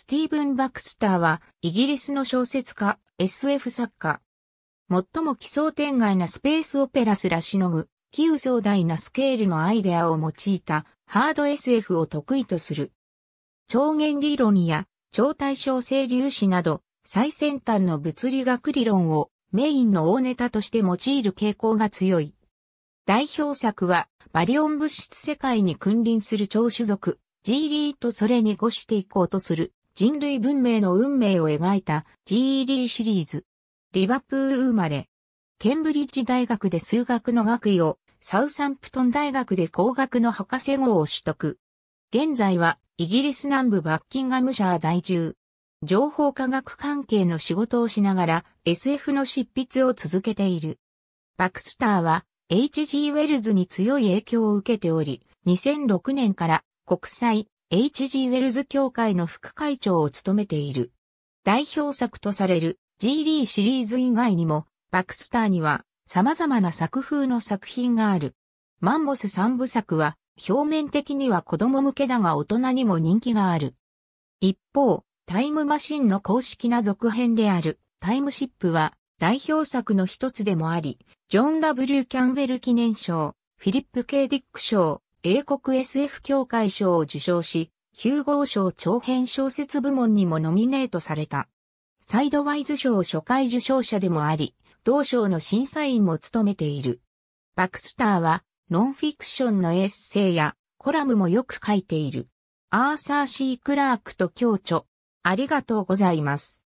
スティーブン・バクスターは、イギリスの小説家、SF 作家。最も奇想天外なスペースオペラすらしのぐ、奇有壮大なスケールのアイデアを用いた、ハード SF を得意とする。超弦理論や、超対称性粒子など、最先端の物理学理論をメインの大ネタとして用いる傾向が強い。代表作は、バリオン物質世界に君臨する超種族、ジーリーとそれに越していこうとする、人類文明の運命を描いた GED シリーズ。リバプール生まれ。ケンブリッジ大学で数学の学位を、サウサンプトン大学で工学の博士号を取得。現在はイギリス南部バッキンガムシャー在住。情報科学関係の仕事をしながら SF の執筆を続けている。バクスターは H.G. ウェルズに強い影響を受けており、2006年から国際 H.G. ウェルズ協会の副会長を務めている。代表作とされる G リーシリーズ以外にも、バクスターには様々な作風の作品がある。マンモス三部作は、表面的には子供向けだが大人にも人気がある。一方、タイムマシンの公式な続編であるタイムシップは代表作の一つでもあり、ジョン・ W・ キャンベル記念賞、フィリップ・ケディック賞、英国 SF 協会賞を受賞し、ヒューゴー賞長編小説部門にもノミネートされた。サイドワイズ賞初回受賞者でもあり、同賞の審査員も務めている。バクスターは、ノンフィクションのエッセイやコラムもよく書いている。アーサー・シー・クラークと共著。ありがとうございます。